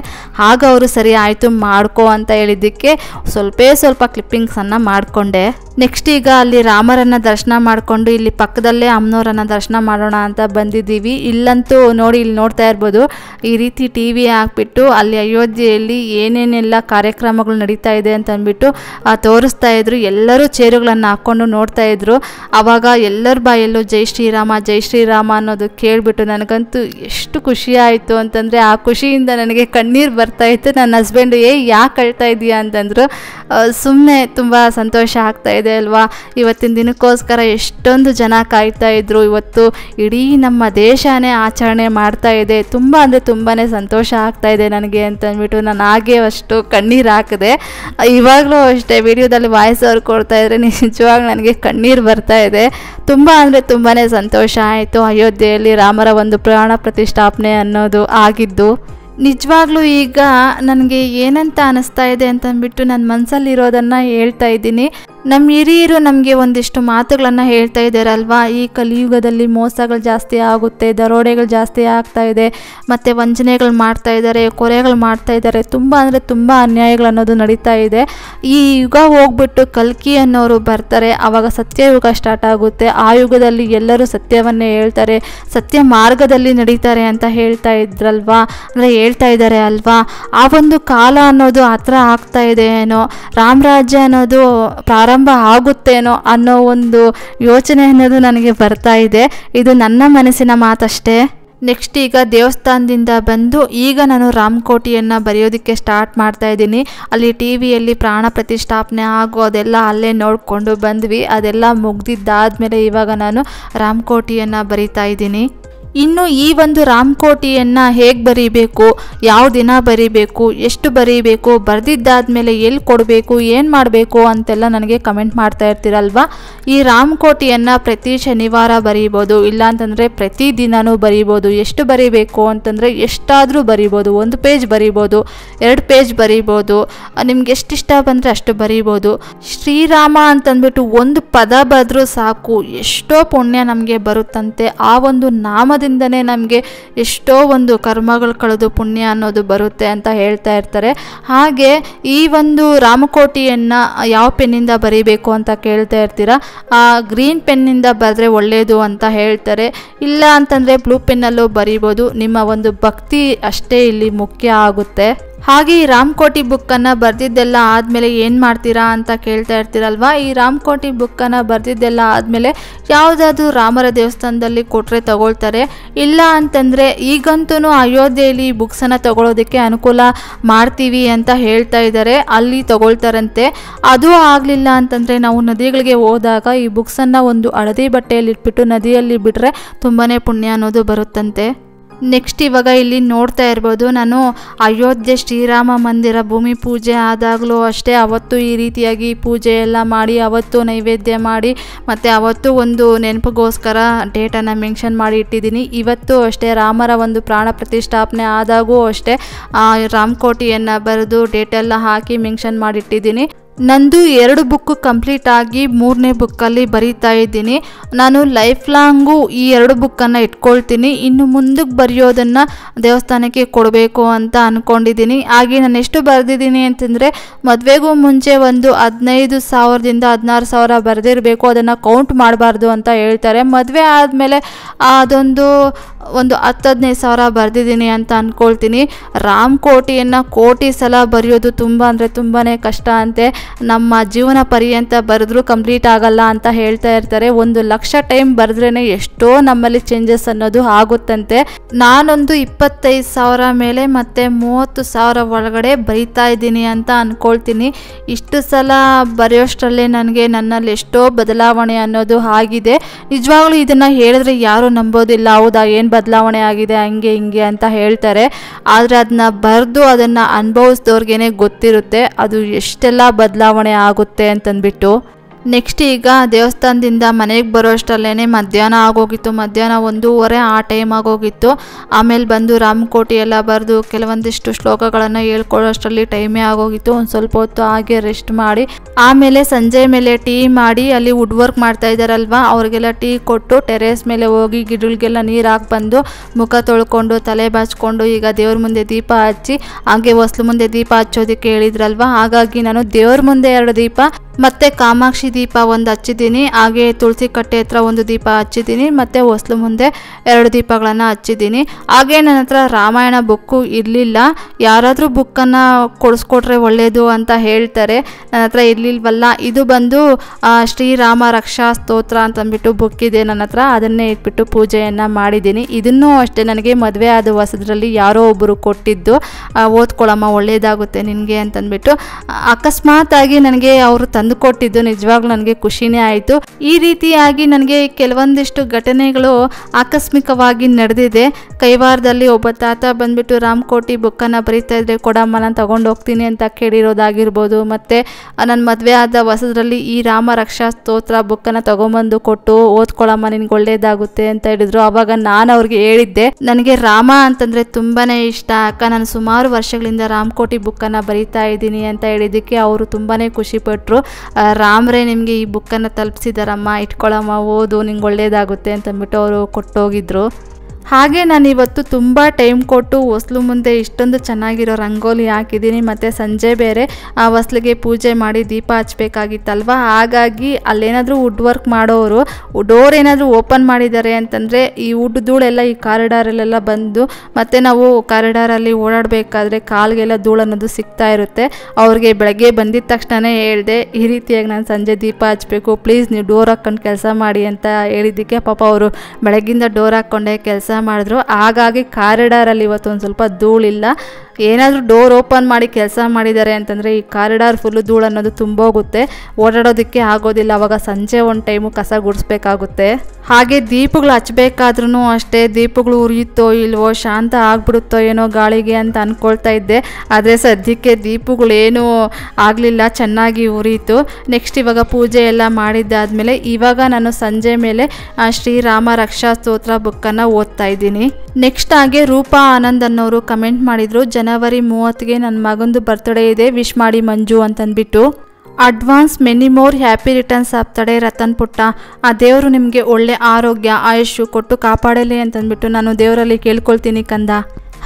ಆಗ ಅವರು ಸರಿ ಆಯಿತು ಮಾಡ್ಕೋ ಅಂತ ಹೇಳಿದ್ದಕ್ಕೆ ಸ್ವಲ್ಪ ಸ್ವಲ್ಪ ಕ್ಲಿಪ್ಪಿಂಗ್ಸ್ ಸಣ್ಣ ಮಾಡಿಕೊಂಡೆ ನೆಕ್ಸ್ಟ್ ಈಗ ಅಲ್ಲಿ ರಾಮರನ್ನ ದರ್ಶನ ಮಾಡಿಕೊಂಡು ಇಲ್ಲಿ ಪಕ್ಕದಲ್ಲೇ ಅಮ್ಮನವರನ್ನ ದರ್ಶನ ಮಾಡೋಣ ಅಂತ ಬಂದಿದ್ದೀವಿ ಇಲ್ಲಂತೂ ನೋಡಿ ಇಲ್ಲಿ ನೋಡ್ತಾ ಇರ್ಬೋದು ಈ ರೀತಿ ಟಿ ವಿ ಹಾಕ್ಬಿಟ್ಟು ಅಲ್ಲಿ ಅಯೋಧ್ಯೆಯಲ್ಲಿ ಏನೇನೆಲ್ಲ ಕಾರ್ಯಕ್ರಮಗಳು ನಡೀತಾ ಇದೆ ಅಂತ ಅಂದ್ಬಿಟ್ಟು ತೋರಿಸ್ತಾ ಇದ್ರು ಎಲ್ಲರೂ ಚೇರುಗಳನ್ನು ಹಾಕ್ಕೊಂಡು ನೋಡ್ತಾ ಇದ್ರು ಆವಾಗ ಎಲ್ಲರ ಬಾಯಲ್ಲೂ ಜೈ ಶ್ರೀರಾಮ ಜೈ ಶ್ರೀರಾಮ ಅನ್ನೋದು ಕೇಳಿಬಿಟ್ಟು ನನಗಂತೂ ಎಷ್ಟು ಖುಷಿ ಆಯಿತು ಅಂತಂದರೆ ಆ ಖುಷಿಯಿಂದ ನನಗೆ ಕಣ್ಣೀರು ಬರ್ತಾ ಇತ್ತು ನನ್ನ ಹಸ್ಬೆಂಡು ಏ ಯಾಕೆ ಕಳ್ತಾ ಇದೀಯಾ ಅಂತಂದರು ಸುಮ್ಮನೆ ತುಂಬ ಸಂತೋಷ ಆಗ್ತಾ ಇದೆ ಅಲ್ವಾ ಇವತ್ತಿನ ದಿನಕ್ಕೋಸ್ಕರ ಎಷ್ಟೊಂದು ಜನ ಕಾಯ್ತಾ ಇದ್ರು ಇವತ್ತು ಇಡೀ ನಮ್ಮ ದೇಶನೇ ಆಚರಣೆ ಮಾಡ್ತಾ ಇದೆ ತುಂಬ ಅಂದರೆ ತುಂಬಾ ಸಂತೋಷ ಆಗ್ತಾ ಇದೆ ನನಗೆ ಅಂತ ಅಂದ್ಬಿಟ್ಟು ನಾನು ಹಾಗೆ ಅಷ್ಟು ಕಣ್ಣೀರು ಹಾಕಿದೆ ಇವಾಗಲೂ ಅಷ್ಟೇ ವಿಡಿಯೋದಲ್ಲಿ ವಾಯ್ಸ್ ಅವ್ರು ಕೊಡ್ತಾ ಇದ್ರೆ ನಿಜವಾಗ್ಲೂ ನನಗೆ ಕಣ್ಣೀರು ಬರ್ತಾ ಇದೆ ತುಂಬ ಅಂದರೆ ತುಂಬಾ ಸಂತೋಷ ಆಯಿತು ಅಯೋಧ್ಯೆಯಲ್ಲಿ ರಾಮರ ಒಂದು ಪ್ರಾಣ ಪ್ರತಿಷ್ಠಾಪನೆ ಅನ್ನೋದು ಆಗಿದ್ದು ನಿಜವಾಗ್ಲೂ ಈಗ ನನಗೆ ಏನಂತ ಅನಿಸ್ತಾ ಇದೆ ಅಂತಂದ್ಬಿಟ್ಟು ನನ್ನ ಮನಸ್ಸಲ್ಲಿರೋದನ್ನು ಹೇಳ್ತಾ ಇದ್ದೀನಿ ನಮ್ಮ ಹಿರಿಯರು ನಮಗೆ ಒಂದಿಷ್ಟು ಮಾತುಗಳನ್ನು ಹೇಳ್ತಾ ಇದ್ದಾರಲ್ವಾ ಈ ಕಲಿಯುಗದಲ್ಲಿ ಮೋಸಗಳು ಜಾಸ್ತಿ ಆಗುತ್ತೆ ದರೋಡೆಗಳು ಜಾಸ್ತಿ ಆಗ್ತಾ ಇದೆ ಮತ್ತು ವಂಚನೆಗಳು ಮಾಡ್ತಾ ಇದ್ದಾರೆ ಕೊರೆಗಳು ಮಾಡ್ತಾ ಇದ್ದಾರೆ ತುಂಬ ಅಂದರೆ ತುಂಬ ಅನ್ಯಾಯಗಳು ಅನ್ನೋದು ನಡೀತಾ ಇದೆ ಈ ಯುಗ ಹೋಗ್ಬಿಟ್ಟು ಕಲ್ಕಿ ಅನ್ನೋರು ಬರ್ತಾರೆ ಆವಾಗ ಸತ್ಯ ಯುಗ ಸ್ಟಾರ್ಟ್ ಆಗುತ್ತೆ ಆ ಯುಗದಲ್ಲಿ ಎಲ್ಲರೂ ಸತ್ಯವನ್ನೇ ಹೇಳ್ತಾರೆ ಸತ್ಯ ಮಾರ್ಗದಲ್ಲಿ ನಡೀತಾರೆ ಅಂತ ಹೇಳ್ತಾ ಇದ್ರಲ್ವಾ ಅಂದರೆ ಹೇಳ್ತಾ ಇದ್ದಾರೆ ಅಲ್ವಾ ಆ ಒಂದು ಕಾಲ ಅನ್ನೋದು ಹತ್ರ ಆಗ್ತಾ ಇದೆ ಏನೋ ರಾಮರಾಜ್ಯ ಅನ್ನೋದು ಪ್ರಾರಂಭ ಆರಂಭ ಆಗುತ್ತೇನೋ ಅನ್ನೋ ಒಂದು ಯೋಚನೆ ಅನ್ನೋದು ನನಗೆ ಬರ್ತಾ ಇದೆ ಇದು ನನ್ನ ಮನಸ್ಸಿನ ಮಾತಷ್ಟೇ ನೆಕ್ಸ್ಟ್ ಈಗ ದೇವಸ್ಥಾನದಿಂದ ಬಂದು ಈಗ ನಾನು ರಾಮಕೋಟಿಯನ್ನು ಬರೆಯೋದಕ್ಕೆ ಸ್ಟಾರ್ಟ್ ಮಾಡ್ತಾ ಇದ್ದೀನಿ ಅಲ್ಲಿ ಟಿ ವಿಯಲ್ಲಿ ಪ್ರಾಣ ಪ್ರತಿಷ್ಠಾಪನೆ ಆಗೋ ಅದೆಲ್ಲ ಅಲ್ಲೇ ನೋಡಿಕೊಂಡು ಬಂದ್ವಿ ಅದೆಲ್ಲ ಮುಗ್ದಿದ್ದಾದಮೇಲೆ ಇವಾಗ ನಾನು ರಾಮಕೋಟಿಯನ್ನು ಬರಿತಾ ಇದ್ದೀನಿ ಇನ್ನು ಈ ಒಂದು ರಾಮಕೋಟಿಯನ್ನು ಹೇಗೆ ಬರೀಬೇಕು ಯಾವ ದಿನ ಬರೀಬೇಕು ಎಷ್ಟು ಬರೀಬೇಕು ಮೇಲೆ ಎಲ್ಲಿ ಕೊಡಬೇಕು ಏನು ಮಾಡಬೇಕು ಅಂತೆಲ್ಲ ನನಗೆ ಕಮೆಂಟ್ ಮಾಡ್ತಾ ಇರ್ತೀರಲ್ವ ಈ ರಾಮಕೋಟಿಯನ್ನು ಪ್ರತಿ ಶನಿವಾರ ಬರೀಬೋದು ಇಲ್ಲಾಂತಂದರೆ ಪ್ರತಿ ದಿನವೂ ಬರೀಬೋದು ಎಷ್ಟು ಬರೀಬೇಕು ಅಂತಂದರೆ ಎಷ್ಟಾದರೂ ಬರೀಬೋದು ಒಂದು ಪೇಜ್ ಬರೀಬೋದು ಎರಡು ಪೇಜ್ ಬರೀಬೋದು ನಿಮ್ಗೆ ಎಷ್ಟು ಇಷ್ಟ ಬಂದರೆ ಅಷ್ಟು ಬರೀಬೋದು ಶ್ರೀರಾಮ ಅಂತಂದ್ಬಿಟ್ಟು ಒಂದು ಪದ ಬರೆದ್ರೂ ಸಾಕು ಎಷ್ಟೋ ಪುಣ್ಯ ನಮಗೆ ಬರುತ್ತಂತೆ ಆ ಒಂದು ನಾಮದ ಕರ್ಮದಿಂದನೇ ನಮಗೆ ಎಷ್ಟೋ ಒಂದು ಕರ್ಮಗಳು ಕಳೆದು ಪುಣ್ಯ ಅನ್ನೋದು ಬರುತ್ತೆ ಅಂತ ಹೇಳ್ತಾ ಇರ್ತಾರೆ ಹಾಗೆ ಈ ಒಂದು ರಾಮಕೋಟಿಯನ್ನು ಯಾವ ಪೆನ್ನಿಂದ ಬರೀಬೇಕು ಅಂತ ಕೇಳ್ತಾ ಇರ್ತೀರ ಗ್ರೀನ್ ಪೆನ್ನಿಂದ ಬರೆದ್ರೆ ಒಳ್ಳೆಯದು ಅಂತ ಹೇಳ್ತಾರೆ ಇಲ್ಲ ಅಂತಂದರೆ ಬ್ಲೂ ಪೆನ್ನಲ್ಲೂ ಬರೀಬೋದು ನಿಮ್ಮ ಒಂದು ಭಕ್ತಿ ಅಷ್ಟೇ ಇಲ್ಲಿ ಮುಖ್ಯ ಆಗುತ್ತೆ ಹಾಗೆ ಈ ರಾಮ್ಕೋಟಿ ಬುಕ್ಕನ್ನು ಬರೆದಿದ್ದೆಲ್ಲ ಆದಮೇಲೆ ಏನು ಮಾಡ್ತೀರಾ ಅಂತ ಕೇಳ್ತಾ ಇರ್ತೀರಲ್ವ ಈ ರಾಮ್ಕೋಟಿ ಬುಕ್ಕನ್ನು ಬರೆದಿದ್ದೆಲ್ಲ ಆದಮೇಲೆ ಯಾವುದಾದ್ರೂ ರಾಮರ ದೇವಸ್ಥಾನದಲ್ಲಿ ಕೊಟ್ಟರೆ ತಗೊಳ್ತಾರೆ ಇಲ್ಲ ಅಂತಂದರೆ ಈಗಂತೂ ಅಯೋಧ್ಯೆಯಲ್ಲಿ ಈ ಬುಕ್ಸನ್ನು ತಗೊಳ್ಳೋದಕ್ಕೆ ಅನುಕೂಲ ಮಾಡ್ತೀವಿ ಅಂತ ಹೇಳ್ತಾ ಇದ್ದಾರೆ ಅಲ್ಲಿ ತಗೊಳ್ತಾರಂತೆ ಅದು ಆಗಲಿಲ್ಲ ಅಂತಂದರೆ ನಾವು ನದಿಗಳಿಗೆ ಹೋದಾಗ ಈ ಬುಕ್ಸನ್ನು ಒಂದು ಹಳದಿ ಬಟ್ಟೆಯಲ್ಲಿ ಇಟ್ಬಿಟ್ಟು ನದಿಯಲ್ಲಿ ಬಿಟ್ಟರೆ ತುಂಬಾ ಪುಣ್ಯ ಅನ್ನೋದು ಬರುತ್ತಂತೆ ನೆಕ್ಸ್ಟ್ ಇವಾಗ ಇಲ್ಲಿ ನೋಡ್ತಾ ಇರ್ಬೋದು ನಾನು ಅಯೋಧ್ಯೆ ಶ್ರೀರಾಮ ಮಂದಿರ ಭೂಮಿ ಪೂಜೆ ಆದಾಗಲೂ ಅಷ್ಟೇ ಅವತ್ತು ಈ ರೀತಿಯಾಗಿ ಪೂಜೆ ಎಲ್ಲ ಮಾಡಿ ಅವತ್ತು ನೈವೇದ್ಯ ಮಾಡಿ ಮತ್ತು ಅವತ್ತು ಒಂದು ನೆನಪಿಗೋಸ್ಕರ ಡೇಟನ್ನು ಮೆನ್ಷನ್ ಮಾಡಿ ಇಟ್ಟಿದ್ದೀನಿ ಇವತ್ತು ಅಷ್ಟೇ ರಾಮರ ಒಂದು ಪ್ರಾಣ ಪ್ರತಿಷ್ಠಾಪನೆ ಆದಾಗೂ ಅಷ್ಟೇ ರಾಮಕೋಟಿಯನ್ನು ಬರೆದು ಡೇಟೆಲ್ಲ ಹಾಕಿ ಮೆನ್ಷನ್ ಮಾಡಿಟ್ಟಿದ್ದೀನಿ ನಂದು ಎರಡು ಬುಕ್ ಕಂಪ್ಲೀಟ್ ಆಗಿ ಮೂರನೇ ಬುಕ್ಕಲ್ಲಿ ಬರೀತಾ ಇದ್ದೀನಿ ನಾನು ಲೈಫ್ ಲಾಂಗು ಈ ಎರಡು ಬುಕ್ಕನ್ನು ಇಟ್ಕೊಳ್ತೀನಿ ಇನ್ನು ಮುಂದಕ್ಕೆ ಬರೆಯೋದನ್ನು ದೇವಸ್ಥಾನಕ್ಕೆ ಕೊಡಬೇಕು ಅಂತ ಅಂದ್ಕೊಂಡಿದ್ದೀನಿ ಹಾಗೆ ನಾನು ಎಷ್ಟು ಬರೆದಿದ್ದೀನಿ ಅಂತಂದರೆ ಮದುವೆಗೂ ಮುಂಚೆ ಒಂದು ಹದಿನೈದು ಸಾವಿರದಿಂದ ಹದಿನಾರು ಸಾವಿರ ಬರೆದಿರಬೇಕು ಅದನ್ನು ಕೌಂಟ್ ಮಾಡಬಾರ್ದು ಅಂತ ಹೇಳ್ತಾರೆ ಮದುವೆ ಆದಮೇಲೆ ಅದೊಂದು ಒಂದು ಹತ್ತು ಹದಿನೈದು ಸಾವಿರ ಬರೆದಿದ್ದೀನಿ ಅಂತ ಅಂದ್ಕೊಳ್ತೀನಿ ರಾಮ್ ಕೋಟಿಯನ್ನು ಕೋಟಿ ಸಲ ಬರೆಯೋದು ತುಂಬ ಅಂದರೆ ತುಂಬಾ ಕಷ್ಟ ಅಂತೆ ನಮ್ಮ ಜೀವನ ಪರ್ಯಂತ ಬರೆದ್ರೂ ಕಂಪ್ಲೀಟ್ ಆಗಲ್ಲ ಅಂತ ಹೇಳ್ತಾ ಇರ್ತಾರೆ ಒಂದು ಲಕ್ಷ ಟೈಮ್ ಬರೆದ್ರೇ ಎಷ್ಟೋ ನಮ್ಮಲ್ಲಿ ಚೇಂಜಸ್ ಅನ್ನೋದು ಆಗುತ್ತಂತೆ ನಾನೊಂದು ಇಪ್ಪತ್ತೈದು ಸಾವಿರ ಮೇಲೆ ಮತ್ತು ಮೂವತ್ತು ಸಾವಿರ ಒಳಗಡೆ ಬರಿತಾ ಇದ್ದೀನಿ ಅಂತ ಅಂದ್ಕೊಳ್ತೀನಿ ಇಷ್ಟು ಸಲ ಬರೆಯೋಷ್ಟರಲ್ಲೇ ನನಗೆ ನನ್ನಲ್ಲಿ ಎಷ್ಟೋ ಬದಲಾವಣೆ ಅನ್ನೋದು ಆಗಿದೆ ನಿಜವಾಗ್ಲೂ ಇದನ್ನು ಹೇಳಿದ್ರೆ ಯಾರೂ ನಂಬೋದಿಲ್ಲ ಹೌದಾ ಏನು ಬದಲಾವಣೆ ಆಗಿದೆ ಹಂಗೆ ಹಿಂಗೆ ಅಂತ ಹೇಳ್ತಾರೆ ಆದರೆ ಅದನ್ನ ಬರೆದು ಅದನ್ನು ಅನುಭವಿಸಿದವ್ರಿಗೇನೆ ಗೊತ್ತಿರುತ್ತೆ ಅದು ಎಷ್ಟೆಲ್ಲ ಬದಲಾವಣೆ ಬದಲಾವಣೆ ಆಗುತ್ತೆ ಅಂತಂದ್ಬಿಟ್ಟು ನೆಕ್ಸ್ಟ್ ಈಗ ದೇವಸ್ಥಾನದಿಂದ ಮನೆಗೆ ಬರೋ ಅಷ್ಟರಲ್ಲೇ ಮಧ್ಯಾಹ್ನ ಆಗೋಗಿತ್ತು ಮಧ್ಯಾಹ್ನ ಒಂದೂವರೆ ಆ ಟೈಮ್ ಆಗೋಗಿತ್ತು ಆಮೇಲೆ ಬಂದು ರಾಮಕೋಟಿ ಎಲ್ಲ ಬರೆದು ಕೆಲವೊಂದಿಷ್ಟು ಶ್ಲೋಕಗಳನ್ನು ಹೇಳ್ಕೊಳ್ಳೋಷ್ಟರಲ್ಲಿ ಟೈಮೇ ಆಗೋಗಿತ್ತು ಒಂದು ಸ್ವಲ್ಪ ಹೊತ್ತು ಹಾಗೆ ರೆಸ್ಟ್ ಮಾಡಿ ಆಮೇಲೆ ಸಂಜೆ ಮೇಲೆ ಟೀ ಮಾಡಿ ಅಲ್ಲಿ ವುಡ್ ವರ್ಕ್ ಮಾಡ್ತಾ ಇದ್ದಾರಲ್ವ ಅವ್ರಿಗೆಲ್ಲ ಟೀ ಕೊಟ್ಟು ಟೆರೇಸ್ ಮೇಲೆ ಹೋಗಿ ಗಿಡಗಳಿಗೆಲ್ಲ ನೀರು ಹಾಕಿ ಬಂದು ಮುಖ ತೊಳ್ಕೊಂಡು ತಲೆ ಬಾಚಿಕೊಂಡು ಈಗ ದೇವ್ರ ಮುಂದೆ ದೀಪ ಹಚ್ಚಿ ಹಾಗೆ ಹೊಸಲು ಮುಂದೆ ದೀಪ ಹಚ್ಚೋದಕ್ಕೆ ಹೇಳಿದ್ರಲ್ವ ಹಾಗಾಗಿ ನಾನು ದೇವ್ರ ಮುಂದೆ ಎರಡು ದೀಪ ಮತ್ತು ಕಾಮಾಕ್ಷಿ ದೀಪ ಒಂದು ಹಚ್ಚಿದ್ದೀನಿ ಹಾಗೆ ತುಳಸಿ ಕಟ್ಟೆ ಹತ್ರ ಒಂದು ದೀಪ ಹಚ್ಚಿದ್ದೀನಿ ಮತ್ತು ಹೊಸಲು ಮುಂದೆ ಎರಡು ದೀಪಗಳನ್ನು ಹಚ್ಚಿದ್ದೀನಿ ಹಾಗೆ ನನ್ನ ಹತ್ರ ರಾಮಾಯಣ ಬುಕ್ಕು ಇರಲಿಲ್ಲ ಯಾರಾದರೂ ಬುಕ್ಕನ್ನು ಕೊಡಿಸ್ಕೊಟ್ರೆ ಒಳ್ಳೆಯದು ಅಂತ ಹೇಳ್ತಾರೆ ನನ್ನ ಹತ್ರ ಇರಲಿಲ್ವಲ್ಲ ಇದು ಬಂದು ಶ್ರೀರಾಮ ರಕ್ಷಾ ಸ್ತೋತ್ರ ಅಂತಂದ್ಬಿಟ್ಟು ಬುಕ್ ಇದೆ ನನ್ನ ಹತ್ರ ಅದನ್ನೇ ಇಟ್ಬಿಟ್ಟು ಪೂಜೆಯನ್ನು ಮಾಡಿದ್ದೀನಿ ಇದನ್ನೂ ಅಷ್ಟೇ ನನಗೆ ಮದುವೆ ಆದ ಹೊಸದ್ರಲ್ಲಿ ಯಾರೋ ಒಬ್ಬರು ಕೊಟ್ಟಿದ್ದು ಓದ್ಕೊಳ್ಳಮ್ಮ ಒಳ್ಳೆಯದಾಗುತ್ತೆ ನಿನಗೆ ಅಂತಂದ್ಬಿಟ್ಟು ಅಕಸ್ಮಾತಾಗಿ ನನಗೆ ಅವರು ತಂದು ತಂದುಕೊಟ್ಟಿದ್ದು ಕೊಟ್ಟಿದ್ದು ನಿಜವಾಗ್ಲೂ ನನಗೆ ಖುಷಿನೇ ಆಯಿತು ಈ ರೀತಿಯಾಗಿ ನನಗೆ ಕೆಲವೊಂದಿಷ್ಟು ಘಟನೆಗಳು ಆಕಸ್ಮಿಕವಾಗಿ ನಡೆದಿದೆ ಕೈವಾರದಲ್ಲಿ ಒಬ್ಬ ತಾತ ಬಂದ್ಬಿಟ್ಟು ರಾಮಕೋಟಿ ಬುಕ್ಕನ್ನು ಬರೀತಾ ಇದ್ರೆ ಕೊಡಮ್ಮ ನಾನು ತಗೊಂಡು ಹೋಗ್ತೀನಿ ಅಂತ ಕೇಳಿರೋದಾಗಿರ್ಬೋದು ಮತ್ತು ನನ್ನ ಮದುವೆ ಆದ ಹೊಸದ್ರಲ್ಲಿ ಈ ರಾಮ ರಕ್ಷಾ ಸ್ತೋತ್ರ ಬುಕ್ಕನ್ನು ತಗೊಂಬಂದು ಕೊಟ್ಟು ಓದ್ಕೊಳಮ್ಮ ನಿನ್ಗೆ ಒಳ್ಳೇದಾಗುತ್ತೆ ಅಂತ ಹೇಳಿದ್ರು ಆವಾಗ ನಾನು ಅವ್ರಿಗೆ ಹೇಳಿದ್ದೆ ನನಗೆ ರಾಮ ಅಂತಂದರೆ ತುಂಬಾ ಇಷ್ಟ ಅಕ್ಕ ನಾನು ಸುಮಾರು ವರ್ಷಗಳಿಂದ ರಾಮಕೋಟಿ ಬುಕ್ಕನ್ನು ಬರಿತಾ ಇದ್ದೀನಿ ಅಂತ ಹೇಳಿದ್ದಕ್ಕೆ ಅವರು ತುಂಬಾ ಖುಷಿಪಟ್ಟರು ರಾಮ್ರೇ ನಿಮಗೆ ಈ ಬುಕ್ಕನ್ನು ತಲುಪಿಸಿದಾರಮ್ಮ ಇಟ್ಕೊಳ್ಳಮ್ಮ ಓದು ನಿಂಗೆ ಒಳ್ಳೇದಾಗುತ್ತೆ ಅಂತಂದ್ಬಿಟ್ಟು ಅವರು ಕೊಟ್ಟೋಗಿದ್ರು ಹಾಗೆ ನಾನು ಇವತ್ತು ತುಂಬ ಟೈಮ್ ಕೊಟ್ಟು ಹೊಸ್ಲು ಮುಂದೆ ಇಷ್ಟೊಂದು ಚೆನ್ನಾಗಿರೋ ರಂಗೋಲಿ ಹಾಕಿದ್ದೀನಿ ಮತ್ತು ಸಂಜೆ ಬೇರೆ ಆ ಹೊಸ್ಲಿಗೆ ಪೂಜೆ ಮಾಡಿ ದೀಪ ಹಚ್ಚಬೇಕಾಗಿತ್ತಲ್ವ ಹಾಗಾಗಿ ಅಲ್ಲೇನಾದರೂ ವುಡ್ ವರ್ಕ್ ಮಾಡೋರು ಡೋರ್ ಏನಾದರೂ ಓಪನ್ ಮಾಡಿದ್ದಾರೆ ಅಂತಂದರೆ ಈ ವುಡ್ ಧೂಳೆಲ್ಲ ಈ ಕಾರಿಡಾರಲ್ಲೆಲ್ಲ ಬಂದು ಮತ್ತು ನಾವು ಕಾರಿಡಾರಲ್ಲಿ ಓಡಾಡಬೇಕಾದ್ರೆ ಕಾಲ್ಗೆಲ್ಲ ಧೂಳು ಅನ್ನೋದು ಸಿಗ್ತಾ ಇರುತ್ತೆ ಅವ್ರಿಗೆ ಬೆಳಗ್ಗೆ ಬಂದಿದ್ದ ತಕ್ಷಣವೇ ಹೇಳಿದೆ ಈ ರೀತಿಯಾಗಿ ನಾನು ಸಂಜೆ ದೀಪ ಹಚ್ಚಬೇಕು ಪ್ಲೀಸ್ ನೀವು ಡೋರ್ ಹಾಕ್ಕೊಂಡು ಕೆಲಸ ಮಾಡಿ ಅಂತ ಹೇಳಿದ್ದಕ್ಕೆ ಪಾಪ ಅವರು ಬೆಳಗ್ಗಿಂದ ಡೋರ್ ಹಾಕ್ಕೊಂಡೇ ಕೆಲಸ ಮಾಡಿದ್ರು ಹಾಗಾಗಿ ಕಾರಿಡಾರಲ್ಲಿ ಒಂದು ಸ್ವಲ್ಪ ಧೂಳಿಲ್ಲ ಏನಾದರೂ ಡೋರ್ ಓಪನ್ ಮಾಡಿ ಕೆಲಸ ಮಾಡಿದ್ದಾರೆ ಅಂತಂದರೆ ಈ ಕಾರಿಡಾರ್ ಫುಲ್ಲು ಧೂಳು ಅನ್ನೋದು ತುಂಬೋಗುತ್ತೆ ಓಡಾಡೋದಕ್ಕೆ ಆಗೋದಿಲ್ಲ ಅವಾಗ ಸಂಜೆ ಒಂದು ಟೈಮು ಕಸ ಗುಡಿಸ್ಬೇಕಾಗುತ್ತೆ ಹಾಗೆ ದೀಪಗಳು ಹಚ್ಚಬೇಕಾದ್ರೂ ಅಷ್ಟೇ ದೀಪಗಳು ಉರಿಯುತ್ತೋ ಇಲ್ವೋ ಶಾಂತ ಆಗಿಬಿಡುತ್ತೋ ಏನೋ ಗಾಳಿಗೆ ಅಂತ ಅಂದ್ಕೊಳ್ತಾ ಇದ್ದೆ ಆದರೆ ಸದ್ಯಕ್ಕೆ ದೀಪಗಳೇನೂ ಆಗಲಿಲ್ಲ ಚೆನ್ನಾಗಿ ಉರಿಯಿತು ನೆಕ್ಸ್ಟ್ ಇವಾಗ ಪೂಜೆ ಎಲ್ಲ ಮಾಡಿದ್ದಾದಮೇಲೆ ಇವಾಗ ನಾನು ಸಂಜೆ ಮೇಲೆ ಶ್ರೀರಾಮ ರಕ್ಷಾ ಸ್ತೋತ್ರ ಬುಕ್ಕನ್ನು ಓದ್ತಾ ಮಾಡ್ತಾ ಇದ್ದೀನಿ ನೆಕ್ಸ್ಟ್ ಆಗಿ ರೂಪಾ ಆನಂದ್ ಅನ್ನೋರು ಕಮೆಂಟ್ ಮಾಡಿದ್ರು ಜನವರಿ ಮೂವತ್ತಿಗೆ ನನ್ನ ಮಗಂದು ಬರ್ತ್ಡೇ ಇದೆ ವಿಶ್ ಮಾಡಿ ಮಂಜು ಅಂತಂದ್ಬಿಟ್ಟು advance many more happy returns ಆಗ್ತಾಳೆ ರತನ್ ಪುಟ್ಟ ಆ ದೇವರು ನಿಮಗೆ ಒಳ್ಳೆ ಆರೋಗ್ಯ ಆಯುಷು ಕೊಟ್ಟು ಕಾಪಾಡಲಿ ಅಂತಂದ್ಬಿಟ್ಟು ನಾನು ದೇವರಲ್ಲಿ ಕೇಳ್ಕೊಳ್ತೀನಿ ಕಂದ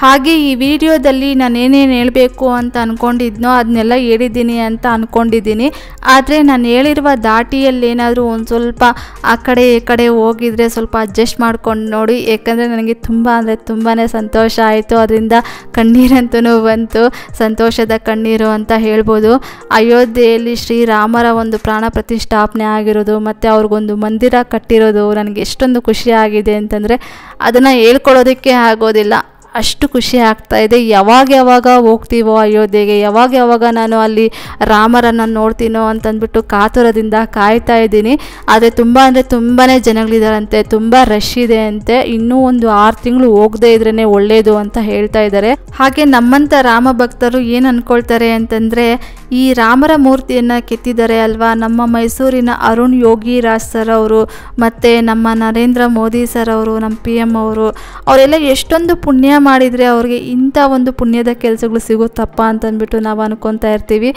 ಹಾಗೆ ಈ ವಿಡಿಯೋದಲ್ಲಿ ನಾನು ಏನೇನು ಹೇಳಬೇಕು ಅಂತ ಅಂದ್ಕೊಂಡಿದ್ನೋ ಅದನ್ನೆಲ್ಲ ಹೇಳಿದ್ದೀನಿ ಅಂತ ಅಂದ್ಕೊಂಡಿದ್ದೀನಿ ಆದರೆ ನಾನು ಹೇಳಿರುವ ದಾಟಿಯಲ್ಲಿ ಏನಾದರೂ ಒಂದು ಸ್ವಲ್ಪ ಆ ಕಡೆ ಈ ಕಡೆ ಹೋಗಿದರೆ ಸ್ವಲ್ಪ ಅಡ್ಜಸ್ಟ್ ಮಾಡ್ಕೊಂಡು ನೋಡಿ ಏಕೆಂದರೆ ನನಗೆ ತುಂಬ ಅಂದರೆ ತುಂಬಾ ಸಂತೋಷ ಆಯಿತು ಅದರಿಂದ ಕಣ್ಣೀರಂತೂ ಬಂತು ಸಂತೋಷದ ಕಣ್ಣೀರು ಅಂತ ಹೇಳ್ಬೋದು ಅಯೋಧ್ಯೆಯಲ್ಲಿ ಶ್ರೀರಾಮರ ಒಂದು ಪ್ರಾಣ ಪ್ರತಿಷ್ಠಾಪನೆ ಆಗಿರೋದು ಮತ್ತು ಅವ್ರಿಗೊಂದು ಮಂದಿರ ಕಟ್ಟಿರೋದು ನನಗೆ ಎಷ್ಟೊಂದು ಖುಷಿಯಾಗಿದೆ ಅಂತಂದರೆ ಅದನ್ನು ಹೇಳ್ಕೊಳ್ಳೋದಕ್ಕೆ ಆಗೋದಿಲ್ಲ ಅಷ್ಟು ಖುಷಿ ಆಗ್ತಾ ಇದೆ ಯಾವಾಗ ಯಾವಾಗ ಹೋಗ್ತೀವೋ ಅಯೋಧ್ಯೆಗೆ ಯಾವಾಗ ಯಾವಾಗ ನಾನು ಅಲ್ಲಿ ರಾಮರನ್ನು ನೋಡ್ತೀನೋ ಅಂತಂದ್ಬಿಟ್ಟು ಕಾತುರದಿಂದ ಕಾಯ್ತಾ ಇದ್ದೀನಿ ಆದರೆ ತುಂಬ ಅಂದರೆ ತುಂಬಾ ಜನಗಳಿದಾರಂತೆ ತುಂಬ ರಶ್ ಇದೆ ಅಂತೆ ಇನ್ನೂ ಒಂದು ಆರು ತಿಂಗಳು ಹೋಗದೇ ಇದ್ರೇ ಒಳ್ಳೆಯದು ಅಂತ ಹೇಳ್ತಾ ಇದ್ದಾರೆ ಹಾಗೆ ನಮ್ಮಂಥ ರಾಮ ಭಕ್ತರು ಏನು ಅಂದ್ಕೊಳ್ತಾರೆ ಅಂತಂದರೆ ಈ ರಾಮರ ಮೂರ್ತಿಯನ್ನು ಕೆತ್ತಿದ್ದಾರೆ ಅಲ್ವಾ ನಮ್ಮ ಮೈಸೂರಿನ ಅರುಣ್ ಯೋಗಿ ರಾಜ್ ಸರ್ ಅವರು ಮತ್ತು ನಮ್ಮ ನರೇಂದ್ರ ಮೋದಿ ಸರ್ ಅವರು ನಮ್ಮ ಪಿ ಎಮ್ ಅವರು ಅವರೆಲ್ಲ ಎಷ್ಟೊಂದು ಪುಣ್ಯ ಮಾಡಿದರೆ ಅವ್ರಿಗೆ ಇಂಥ ಒಂದು ಪುಣ್ಯದ ಕೆಲಸಗಳು ಸಿಗುತ್ತಪ್ಪ ಅಂತಂದ್ಬಿಟ್ಟು ನಾವು ಅನ್ಕೊತಾ ಇರ್ತೀವಿ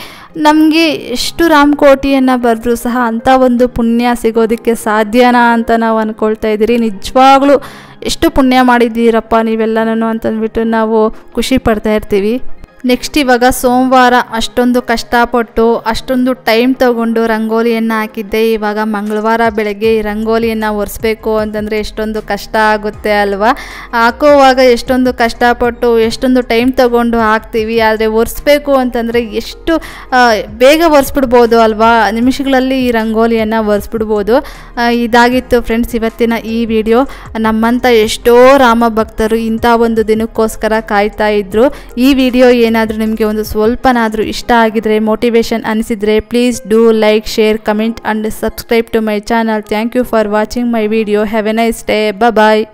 ನಮಗೆ ಎಷ್ಟು ರಾಮಕೋಟಿಯನ್ನು ಬರೆದ್ರೂ ಸಹ ಅಂಥ ಒಂದು ಪುಣ್ಯ ಸಿಗೋದಕ್ಕೆ ಸಾಧ್ಯನಾ ಅಂತ ನಾವು ಅಂದ್ಕೊಳ್ತಾ ಇದ್ದೀರಿ ನಿಜವಾಗ್ಲೂ ಎಷ್ಟು ಪುಣ್ಯ ಮಾಡಿದ್ದೀರಪ್ಪ ನೀವೆಲ್ಲನೂ ಅಂತಂದ್ಬಿಟ್ಟು ನಾವು ಖುಷಿ ಪಡ್ತಾ ಇರ್ತೀವಿ ನೆಕ್ಸ್ಟ್ ಇವಾಗ ಸೋಮವಾರ ಅಷ್ಟೊಂದು ಕಷ್ಟಪಟ್ಟು ಅಷ್ಟೊಂದು ಟೈಮ್ ತಗೊಂಡು ರಂಗೋಲಿಯನ್ನು ಹಾಕಿದ್ದೆ ಇವಾಗ ಮಂಗಳವಾರ ಬೆಳಗ್ಗೆ ಈ ರಂಗೋಲಿಯನ್ನು ಒರೆಸ್ಬೇಕು ಅಂತಂದರೆ ಎಷ್ಟೊಂದು ಕಷ್ಟ ಆಗುತ್ತೆ ಅಲ್ವಾ ಹಾಕೋವಾಗ ಎಷ್ಟೊಂದು ಕಷ್ಟಪಟ್ಟು ಎಷ್ಟೊಂದು ಟೈಮ್ ತಗೊಂಡು ಹಾಕ್ತೀವಿ ಆದರೆ ಒರೆಸ್ಬೇಕು ಅಂತಂದರೆ ಎಷ್ಟು ಬೇಗ ಒರೆಸ್ಬಿಡ್ಬೋದು ಅಲ್ವಾ ನಿಮಿಷಗಳಲ್ಲಿ ಈ ರಂಗೋಲಿಯನ್ನು ಒರೆಸ್ಬಿಡ್ಬೋದು ಇದಾಗಿತ್ತು ಫ್ರೆಂಡ್ಸ್ ಇವತ್ತಿನ ಈ ವಿಡಿಯೋ ನಮ್ಮಂಥ ಎಷ್ಟೋ ರಾಮ ಭಕ್ತರು ಇಂಥ ಒಂದು ದಿನಕ್ಕೋಸ್ಕರ ಕಾಯ್ತಾ ಇದ್ದರು ಈ ವಿಡಿಯೋ ಏನು ಏನಾದರೂ ನಿಮಗೆ ಒಂದು ಸ್ವಲ್ಪನಾದರೂ ಇಷ್ಟ ಆಗಿದರೆ ಮೋಟಿವೇಶನ್ ಅನಿಸಿದರೆ please do like share comment and subscribe to my channel thank you for watching my video have a nice day ಬ ಬಾಯ್